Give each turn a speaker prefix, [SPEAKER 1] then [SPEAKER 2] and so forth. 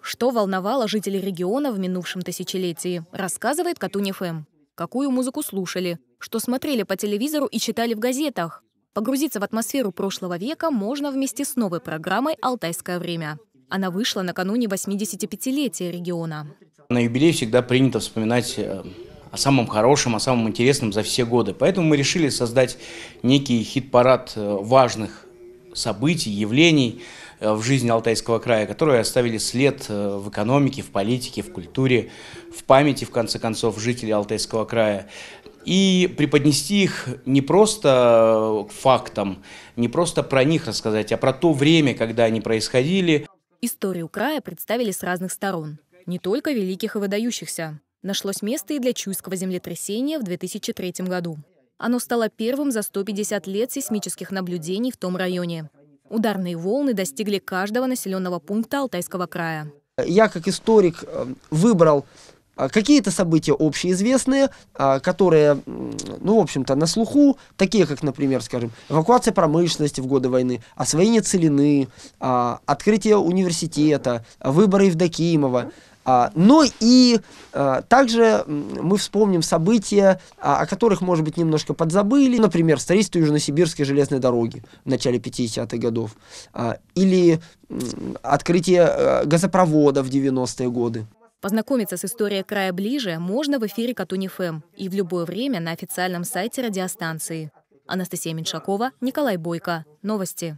[SPEAKER 1] Что волновало жителей региона в минувшем тысячелетии, рассказывает Катунь ФМ. Какую музыку слушали, что смотрели по телевизору и читали в газетах. Погрузиться в атмосферу прошлого века можно вместе с новой программой «Алтайское время». Она вышла накануне 85-летия региона.
[SPEAKER 2] На юбилей всегда принято вспоминать э, о самом хорошем, о самом интересном за все годы. Поэтому мы решили создать некий хит-парад э, важных событий, явлений, Э, в жизни Алтайского края, которые оставили след э, в экономике, в политике, в культуре, в памяти, в конце концов, жителей Алтайского края и преподнести их не просто э, фактам, не просто про них рассказать, а про то время, когда они происходили.
[SPEAKER 1] Историю края представили с разных сторон, не только великих и выдающихся. Нашлось место и для Чуйского землетрясения в 2003 году. Оно стало первым за 150 лет сейсмических наблюдений в том районе. Ударные волны достигли каждого населенного пункта Алтайского края.
[SPEAKER 3] Я как историк э, выбрал э, какие-то события общеизвестные, э, которые, ну, в общем-то, на слуху, такие как, например, скажем, эвакуация промышленности в годы войны, освоение целины, открытие университета, выборы Евдокимова. А, Но ну и а, также мы вспомним события, а, о которых, может быть, немножко подзабыли. Например, строительство Южносибирской железной дороги в начале 50-х годов. Или открытие э, газопровода в 90-е годы.
[SPEAKER 1] Познакомиться с историей края ближе можно в эфире Катуни фм и в любое время на официальном сайте радиостанции. Анастасия Меньшакова, Николай Бойко. Новости.